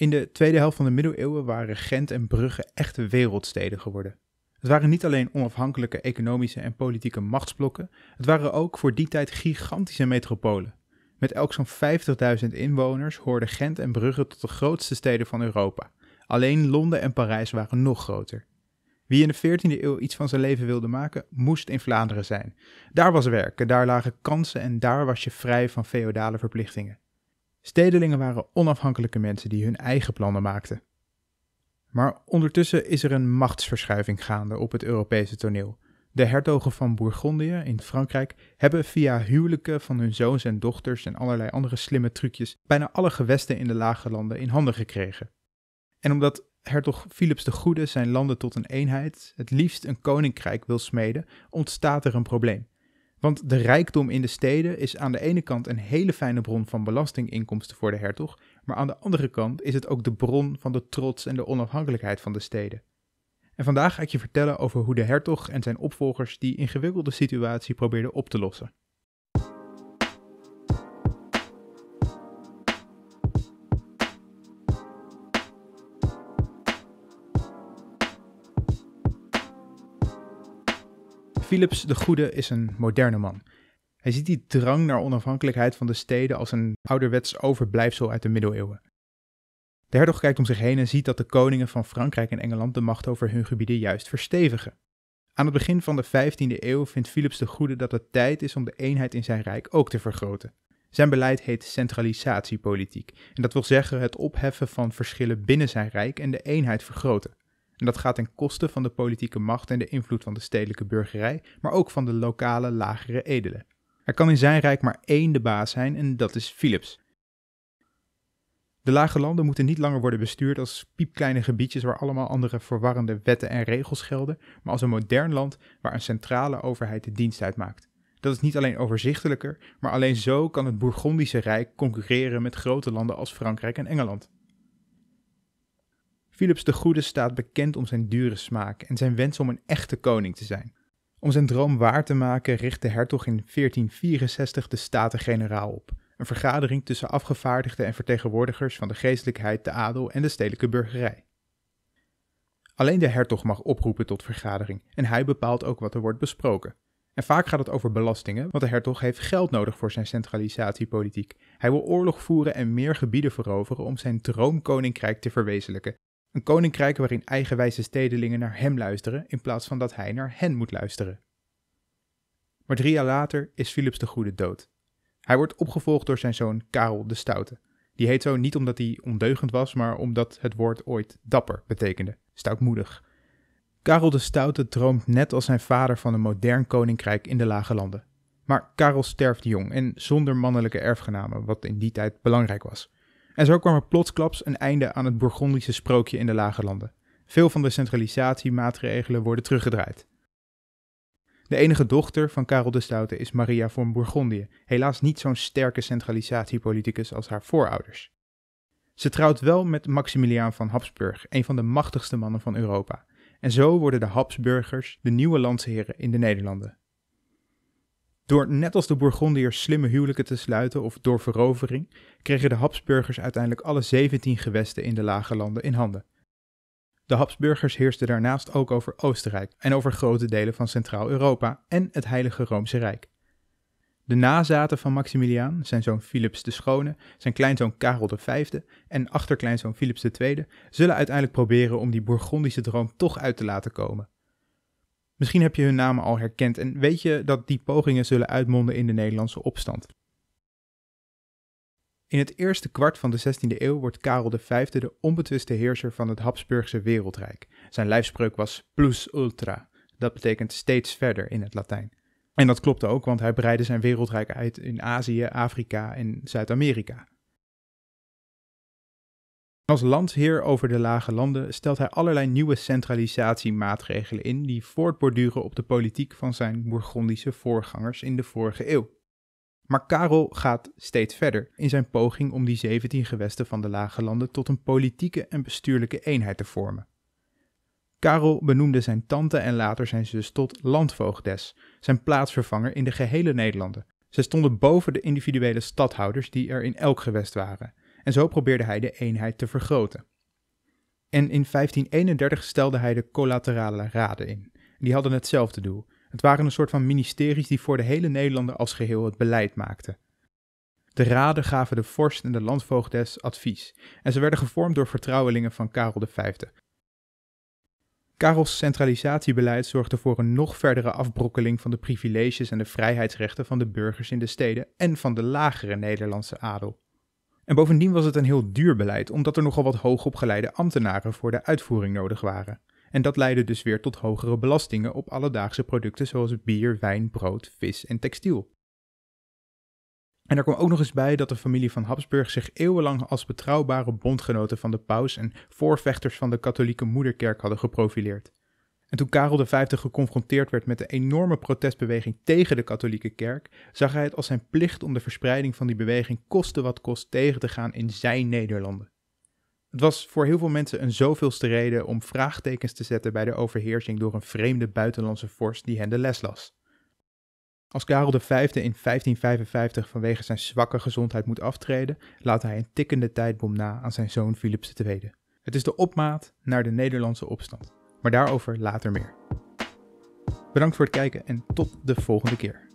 In de tweede helft van de middeleeuwen waren Gent en Brugge echte wereldsteden geworden. Het waren niet alleen onafhankelijke economische en politieke machtsblokken, het waren ook voor die tijd gigantische metropolen. Met elk zo'n 50.000 inwoners hoorden Gent en Brugge tot de grootste steden van Europa. Alleen Londen en Parijs waren nog groter. Wie in de 14e eeuw iets van zijn leven wilde maken, moest in Vlaanderen zijn. Daar was werken, daar lagen kansen en daar was je vrij van feodale verplichtingen. Stedelingen waren onafhankelijke mensen die hun eigen plannen maakten. Maar ondertussen is er een machtsverschuiving gaande op het Europese toneel. De hertogen van Bourgondië in Frankrijk hebben via huwelijken van hun zoons en dochters en allerlei andere slimme trucjes bijna alle gewesten in de lage landen in handen gekregen. En omdat hertog Philips de Goede zijn landen tot een eenheid, het liefst een koninkrijk wil smeden, ontstaat er een probleem. Want de rijkdom in de steden is aan de ene kant een hele fijne bron van belastinginkomsten voor de hertog, maar aan de andere kant is het ook de bron van de trots en de onafhankelijkheid van de steden. En vandaag ga ik je vertellen over hoe de hertog en zijn opvolgers die ingewikkelde situatie probeerden op te lossen. Philips de Goede is een moderne man. Hij ziet die drang naar onafhankelijkheid van de steden als een ouderwets overblijfsel uit de middeleeuwen. De hertog kijkt om zich heen en ziet dat de koningen van Frankrijk en Engeland de macht over hun gebieden juist verstevigen. Aan het begin van de 15e eeuw vindt Philips de Goede dat het tijd is om de eenheid in zijn rijk ook te vergroten. Zijn beleid heet centralisatiepolitiek, en dat wil zeggen het opheffen van verschillen binnen zijn rijk en de eenheid vergroten. En dat gaat ten koste van de politieke macht en de invloed van de stedelijke burgerij, maar ook van de lokale lagere edelen. Er kan in zijn rijk maar één de baas zijn en dat is Philips. De lage landen moeten niet langer worden bestuurd als piepkleine gebiedjes waar allemaal andere verwarrende wetten en regels gelden, maar als een modern land waar een centrale overheid de dienst uitmaakt. Dat is niet alleen overzichtelijker, maar alleen zo kan het Bourgondische Rijk concurreren met grote landen als Frankrijk en Engeland. Philips de Goede staat bekend om zijn dure smaak en zijn wens om een echte koning te zijn. Om zijn droom waar te maken richt de hertog in 1464 de Staten-Generaal op, een vergadering tussen afgevaardigden en vertegenwoordigers van de geestelijkheid, de adel en de stedelijke burgerij. Alleen de hertog mag oproepen tot vergadering en hij bepaalt ook wat er wordt besproken. En vaak gaat het over belastingen, want de hertog heeft geld nodig voor zijn centralisatiepolitiek. Hij wil oorlog voeren en meer gebieden veroveren om zijn droomkoninkrijk te verwezenlijken. Een koninkrijk waarin eigenwijze stedelingen naar hem luisteren in plaats van dat hij naar hen moet luisteren. Maar drie jaar later is Philips de Goede dood. Hij wordt opgevolgd door zijn zoon Karel de Stoute. Die heet zo niet omdat hij ondeugend was, maar omdat het woord ooit dapper betekende, stoutmoedig. Karel de Stoute droomt net als zijn vader van een modern koninkrijk in de Lage Landen. Maar Karel sterft jong en zonder mannelijke erfgenamen, wat in die tijd belangrijk was. En zo kwam er plotsklaps een einde aan het Bourgondische sprookje in de Lage Landen. Veel van de centralisatiemaatregelen worden teruggedraaid. De enige dochter van Karel de Stoute is Maria van Bourgondië, helaas niet zo'n sterke centralisatiepoliticus als haar voorouders. Ze trouwt wel met Maximiliaan van Habsburg, een van de machtigste mannen van Europa. En zo worden de Habsburgers de nieuwe landsheren in de Nederlanden. Door net als de Bourgondiërs slimme huwelijken te sluiten of door verovering, kregen de Habsburgers uiteindelijk alle 17 gewesten in de Lage Landen in handen. De Habsburgers heersten daarnaast ook over Oostenrijk en over grote delen van Centraal-Europa en het Heilige Roomse Rijk. De nazaten van Maximiliaan, zijn zoon Philips de Schone, zijn kleinzoon Karel V en achterkleinzoon Philips II, zullen uiteindelijk proberen om die Bourgondische droom toch uit te laten komen. Misschien heb je hun namen al herkend en weet je dat die pogingen zullen uitmonden in de Nederlandse opstand. In het eerste kwart van de 16e eeuw wordt Karel V de onbetwiste heerser van het Habsburgse wereldrijk. Zijn lijfspreuk was plus ultra. Dat betekent steeds verder in het Latijn. En dat klopte ook, want hij breidde zijn wereldrijk uit in Azië, Afrika en Zuid-Amerika. Als landheer over de lage landen stelt hij allerlei nieuwe centralisatiemaatregelen in die voortborduren op de politiek van zijn Bourgondische voorgangers in de vorige eeuw. Maar Karel gaat steeds verder in zijn poging om die 17 gewesten van de lage landen tot een politieke en bestuurlijke eenheid te vormen. Karel benoemde zijn tante en later zijn zus tot landvoogdes, zijn plaatsvervanger in de gehele Nederlanden. Zij stonden boven de individuele stadhouders die er in elk gewest waren en zo probeerde hij de eenheid te vergroten. En in 1531 stelde hij de collaterale raden in. Die hadden hetzelfde doel. Het waren een soort van ministeries die voor de hele Nederlanden als geheel het beleid maakten. De raden gaven de vorst en de landvoogdes advies en ze werden gevormd door vertrouwelingen van Karel V. Karels centralisatiebeleid zorgde voor een nog verdere afbrokkeling van de privileges en de vrijheidsrechten van de burgers in de steden en van de lagere Nederlandse adel. En bovendien was het een heel duur beleid, omdat er nogal wat hoogopgeleide ambtenaren voor de uitvoering nodig waren. En dat leidde dus weer tot hogere belastingen op alledaagse producten zoals bier, wijn, brood, vis en textiel. En er kwam ook nog eens bij dat de familie van Habsburg zich eeuwenlang als betrouwbare bondgenoten van de paus en voorvechters van de katholieke moederkerk hadden geprofileerd. En toen Karel V geconfronteerd werd met de enorme protestbeweging tegen de katholieke kerk, zag hij het als zijn plicht om de verspreiding van die beweging koste wat kost tegen te gaan in zijn Nederlanden. Het was voor heel veel mensen een zoveelste reden om vraagtekens te zetten bij de overheersing door een vreemde buitenlandse vorst die hen de les las. Als Karel V in 1555 vanwege zijn zwakke gezondheid moet aftreden, laat hij een tikkende tijdbom na aan zijn zoon Philips II. Het is de opmaat naar de Nederlandse opstand. Maar daarover later meer. Bedankt voor het kijken en tot de volgende keer.